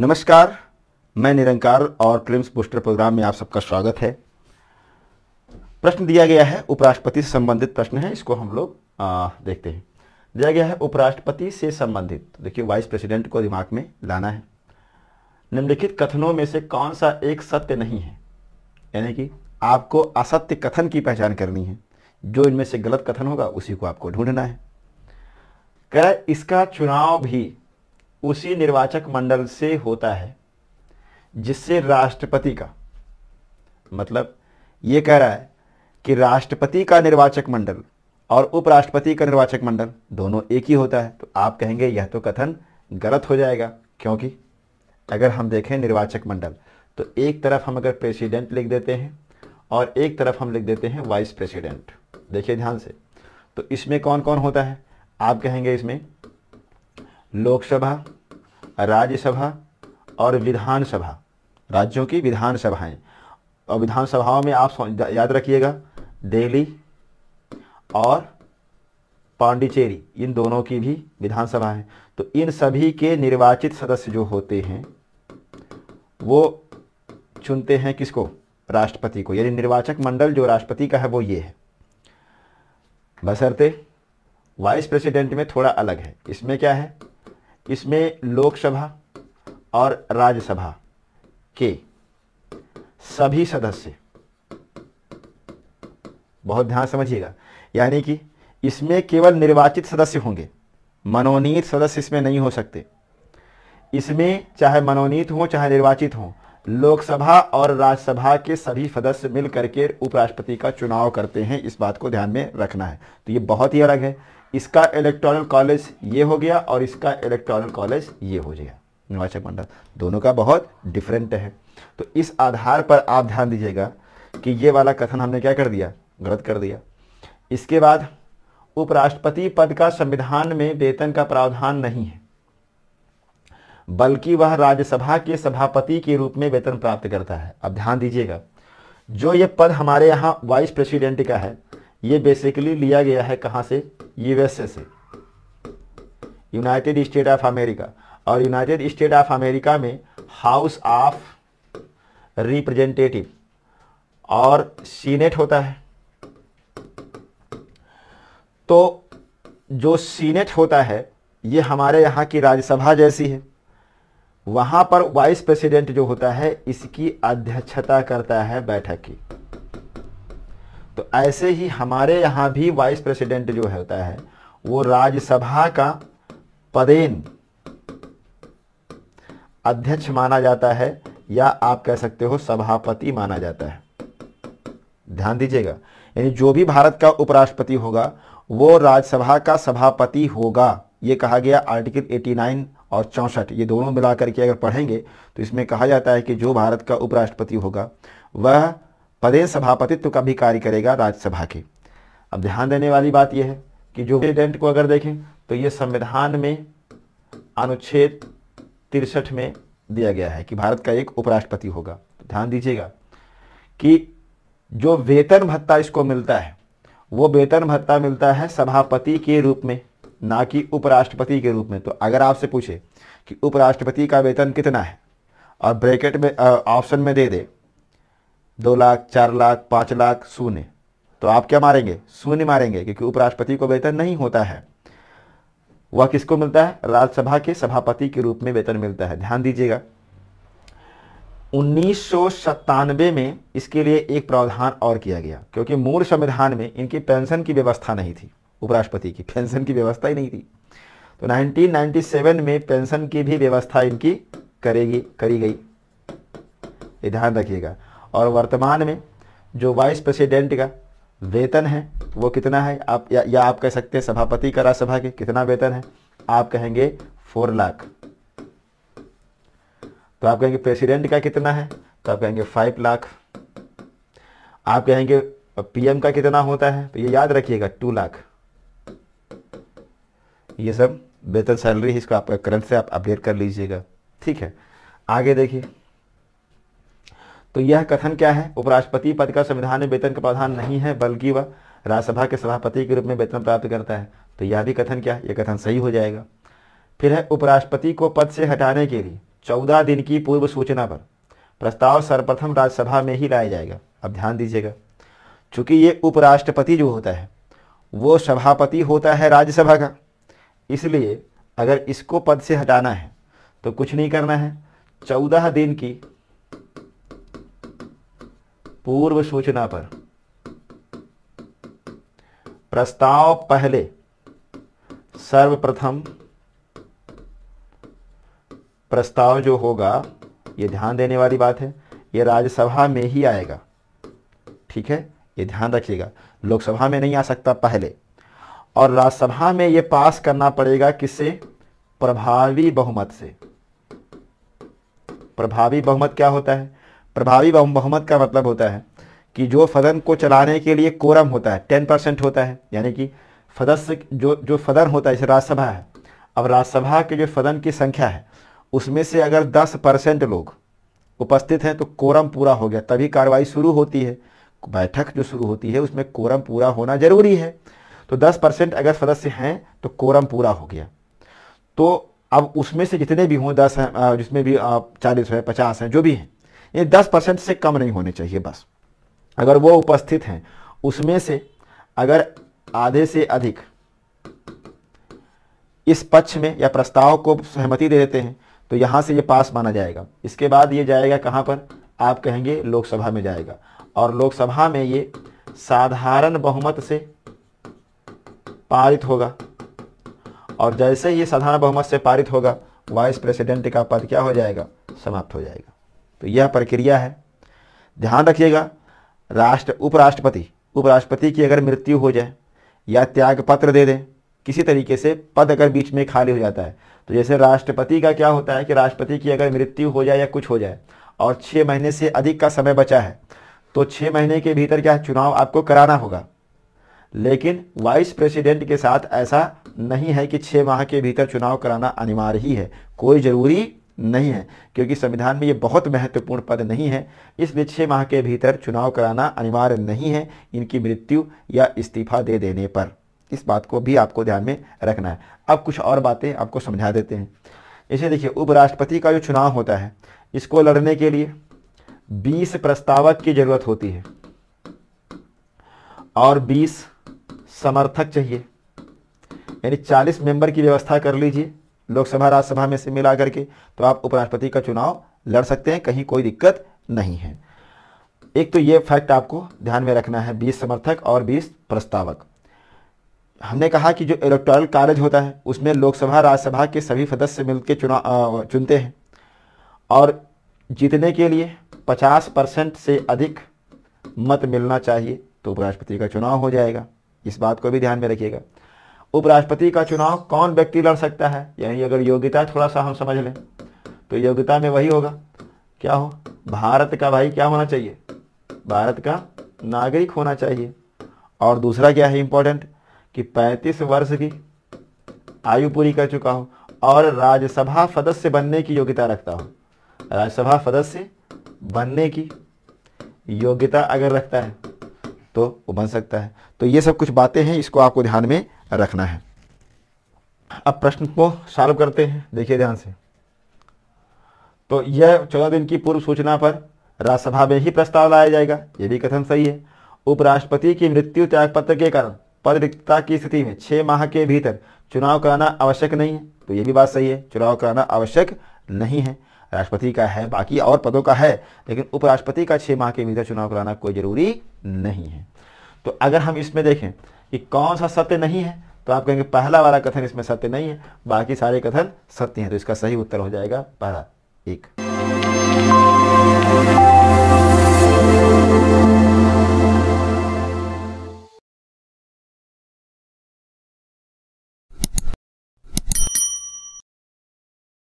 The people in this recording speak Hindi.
नमस्कार मैं निरंकार और क्लिम्स बूस्टर प्रोग्राम में आप सबका स्वागत है प्रश्न दिया गया है उपराष्ट्रपति से संबंधित प्रश्न है इसको हम लोग आ, देखते हैं दिया गया है उपराष्ट्रपति से संबंधित तो देखिए वाइस प्रेसिडेंट को दिमाग में लाना है निम्नलिखित कथनों में से कौन सा एक सत्य नहीं है यानी कि आपको असत्य कथन की पहचान करनी है जो इनमें से गलत कथन होगा उसी को आपको ढूंढना है कह इसका चुनाव भी उसी निर्वाचक मंडल से होता है जिससे राष्ट्रपति का मतलब ये कह रहा है कि राष्ट्रपति का निर्वाचक मंडल और उपराष्ट्रपति का निर्वाचक मंडल दोनों एक ही होता है तो आप कहेंगे यह तो कथन गलत हो जाएगा क्योंकि अगर हम देखें निर्वाचक मंडल तो एक तरफ हम अगर प्रेसिडेंट लिख देते हैं और एक तरफ हम लिख देते हैं वाइस प्रेसिडेंट देखिए ध्यान से तो इसमें कौन कौन होता है आप कहेंगे इसमें लोकसभा राज्यसभा और विधानसभा राज्यों की विधानसभाएं और विधानसभाओं में आप याद रखिएगा दिल्ली और पांडिचेरी इन दोनों की भी विधानसभा है तो इन सभी के निर्वाचित सदस्य जो होते हैं वो चुनते हैं किसको राष्ट्रपति को यानी निर्वाचक मंडल जो राष्ट्रपति का है वो ये है बसरते वाइस प्रेसिडेंट में थोड़ा अलग है इसमें क्या है इसमें लोकसभा और राज्यसभा के सभी सदस्य बहुत ध्यान समझिएगा यानी कि इसमें केवल निर्वाचित सदस्य होंगे मनोनीत सदस्य इसमें नहीं हो सकते इसमें चाहे मनोनीत हो चाहे निर्वाचित हो लोकसभा और राज्यसभा के सभी सदस्य मिलकर के उपराष्ट्रपति का चुनाव करते हैं इस बात को ध्यान में रखना है तो ये बहुत ही अलग है इसका इलेक्ट्रॉनल कॉलेज ये हो गया और इसका इलेक्ट्रॉनल कॉलेज ये हो गया निर्वाचक मंडल दोनों का बहुत डिफरेंट है तो इस आधार पर आप ध्यान दीजिएगा कि ये वाला कथन हमने क्या कर दिया गलत कर दिया इसके बाद उपराष्ट्रपति पद का संविधान में वेतन का प्रावधान नहीं है बल्कि वह राज्यसभा के सभापति के रूप में वेतन प्राप्त करता है अब ध्यान दीजिएगा जो ये पद हमारे यहाँ वाइस प्रेसिडेंट का है ये बेसिकली लिया गया है कहाँ से यूएसए से यूनाइटेड स्टेट ऑफ अमेरिका और यूनाइटेड स्टेट ऑफ अमेरिका में हाउस ऑफ रिप्रेजेंटेटिव और सीनेट होता है तो जो सीनेट होता है ये हमारे यहाँ की राज्यसभा जैसी है वहाँ पर वाइस प्रेसिडेंट जो होता है इसकी अध्यक्षता करता है बैठक की तो ऐसे ही हमारे यहाँ भी वाइस प्रेसिडेंट जो होता है वो राज्यसभा का पदेन अध्यक्ष माना जाता है या आप कह सकते हो सभापति माना जाता है ध्यान दीजिएगा यानी जो भी भारत का उपराष्ट्रपति होगा वो राज्यसभा का सभापति होगा ये कहा गया आर्टिकल 89 और चौंसठ ये दोनों मिलाकर के अगर पढ़ेंगे तो इसमें कहा जाता है कि जो भारत का उपराष्ट्रपति होगा वह प्रदेश सभापतित्व का भी कार्य करेगा राज्यसभा के अब ध्यान देने वाली बात यह है कि जो प्रेसिडेंट को अगर देखें तो ये संविधान में अनुच्छेद तिरसठ में दिया गया है कि भारत का एक उपराष्ट्रपति होगा तो ध्यान दीजिएगा कि जो वेतन भत्ता इसको मिलता है वो वेतन भत्ता मिलता है सभापति के रूप में ना कि उपराष्ट्रपति के रूप में तो अगर आपसे पूछे कि उपराष्ट्रपति का वेतन कितना है और ब्रैकेट में ऑप्शन में दे दे दो लाख चार लाख पांच लाख शून्य तो आप क्या मारेंगे शून्य मारेंगे क्योंकि उपराष्ट्रपति को वेतन नहीं होता है वह किसको मिलता है राज्यसभा के सभापति के रूप में वेतन मिलता है ध्यान दीजिएगा उन्नीस में इसके लिए एक प्रावधान और किया गया क्योंकि मूल संविधान में इनकी पेंशन की व्यवस्था नहीं थी उपराष्ट्रपति की पेंशन की व्यवस्था ही नहीं थी तो 1997 में पेंशन की भी व्यवस्था इनकी करेगी करी गई ध्यान रखिएगा और वर्तमान में जो वाइस प्रेसिडेंट का वेतन है वो कितना है आप या, या आप कह सकते हैं सभापति का राज्यसभा के कितना वेतन है आप कहेंगे फोर लाख तो आप कहेंगे प्रेसिडेंट का कितना है तो आप कहेंगे फाइव लाख आप कहेंगे पीएम का कितना होता है तो ये याद रखिएगा टू लाख ये सब वेतन सैलरी है इसको आप करंट से आप अपडेट कर लीजिएगा ठीक है आगे देखिए तो यह कथन क्या है उपराष्ट्रपति पद का संविधान में वेतन का प्रावधान नहीं है बल्कि वह राज्यसभा के सभापति के रूप में वेतन प्राप्त करता है तो यह भी कथन क्या है यह कथन सही हो जाएगा फिर है उपराष्ट्रपति को पद से हटाने के लिए चौदह दिन की पूर्व सूचना पर प्रस्ताव सर्वप्रथम राज्यसभा में ही लाया जाएगा अब ध्यान दीजिएगा चूंकि ये उपराष्ट्रपति जो होता है वो सभापति होता है राज्यसभा का इसलिए अगर इसको पद से हटाना है तो कुछ नहीं करना है चौदह दिन की पूर्व सूचना पर प्रस्ताव पहले सर्वप्रथम प्रस्ताव जो होगा ये ध्यान देने वाली बात है ये राज्यसभा में ही आएगा ठीक है ये ध्यान रखिएगा लोकसभा में नहीं आ सकता पहले और राज्यसभा में ये पास करना पड़ेगा किससे प्रभावी बहुमत से प्रभावी बहुमत क्या होता है प्रभावी बहुमत का मतलब होता है कि जो सदन को चलाने के लिए कोरम होता है टेन परसेंट होता है यानी कि सदस्य जो जो सदन होता है जैसे राज्यसभा है अब राज्यसभा के जो सदन की संख्या है उसमें से अगर दस परसेंट लोग उपस्थित हैं तो कोरम पूरा हो गया तभी कार्रवाई शुरू होती है बैठक जो शुरू होती है उसमें कोरम पूरा होना जरूरी है तो दस परसेंट अगर सदस्य हैं तो कोरम पूरा हो गया तो अब उसमें से जितने भी हों दस हैं जिसमें भी चालीस हैं पचास हैं जो भी हैं ये दस परसेंट से कम नहीं होने चाहिए बस अगर वो उपस्थित हैं उसमें से अगर आधे से अधिक इस पक्ष में या प्रस्ताव को सहमति दे देते हैं तो यहाँ से ये पास माना जाएगा इसके बाद ये जाएगा कहाँ पर आप कहेंगे लोकसभा में जाएगा और लोकसभा में ये साधारण बहुमत से पारित होगा और जैसे ही साधारण बहुमत से पारित होगा वाइस प्रेसिडेंट का पद क्या हो जाएगा समाप्त हो जाएगा तो यह प्रक्रिया है ध्यान रखिएगा राष्ट्र उपराष्ट्रपति उपराष्ट्रपति की अगर मृत्यु हो जाए या त्याग पत्र दे दें किसी तरीके से पद अगर बीच में खाली हो जाता है तो जैसे राष्ट्रपति का क्या होता है कि राष्ट्रपति की अगर मृत्यु हो जाए या कुछ हो जाए और छः महीने से अधिक का समय बचा है तो छः महीने के भीतर क्या चुनाव आपको कराना होगा लेकिन वाइस प्रेसिडेंट के साथ ऐसा नहीं है कि छः माह के भीतर चुनाव कराना अनिवार्य ही है कोई ज़रूरी नहीं है क्योंकि संविधान में ये बहुत महत्वपूर्ण पद नहीं है इसलिए छः माह के भीतर चुनाव कराना अनिवार्य नहीं है इनकी मृत्यु या इस्तीफा दे देने पर इस बात को भी आपको ध्यान में रखना है अब कुछ और बातें आपको समझा देते हैं जैसे देखिए उपराष्ट्रपति का जो चुनाव होता है इसको लड़ने के लिए बीस प्रस्तावक की जरूरत होती है और बीस समर्थक चाहिए यानी चालीस मेंबर की व्यवस्था कर लीजिए लोकसभा राज्यसभा में से मिला करके तो आप उपराष्ट्रपति का चुनाव लड़ सकते हैं कहीं कोई दिक्कत नहीं है एक तो ये फैक्ट आपको ध्यान में रखना है बीस समर्थक और बीस प्रस्तावक हमने कहा कि जो इलेक्टोरल कॉलेज होता है उसमें लोकसभा राज्यसभा के सभी सदस्य मिलकर चुनाव चुनते हैं और जीतने के लिए 50 परसेंट से अधिक मत मिलना चाहिए तो उपराष्ट्रपति का चुनाव हो जाएगा इस बात को भी ध्यान में रखिएगा उपराष्ट्रपति का चुनाव कौन व्यक्ति लड़ सकता है यानी अगर योग्यता थोड़ा सा हम समझ लें तो योग्यता में वही होगा क्या हो भारत का भाई क्या होना चाहिए भारत का नागरिक होना चाहिए और दूसरा क्या है इंपॉर्टेंट कि 35 वर्ष की आयु पूरी कर चुका हो और राज्यसभा सदस्य बनने की योग्यता रखता हो राज्यसभा सदस्य बनने की योग्यता अगर रखता है तो वो बन सकता है तो ये सब कुछ बातें हैं इसको आपको ध्यान में रखना है अब प्रश्न को सॉल्व करते हैं देखिए ध्यान से तो यह चौदह दिन की पूर्व सूचना पर राज्यसभा में ही प्रस्ताव लाया जाएगा यह भी कथन सही है उपराष्ट्रपति की मृत्यु त्याग पत्र के कारण पद रिक्तता की स्थिति में छह माह के भीतर चुनाव कराना आवश्यक नहीं है तो यह भी बात सही है चुनाव कराना आवश्यक नहीं है राष्ट्रपति का है बाकी और पदों का है लेकिन उपराष्ट्रपति का छह माह के भीतर चुनाव कराना कोई जरूरी नहीं है तो अगर हम इसमें देखें कि कौन सा सत्य नहीं है तो आप कहेंगे पहला वाला कथन इसमें सत्य नहीं है बाकी सारे कथन सत्य हैं तो इसका सही उत्तर हो जाएगा पहला एक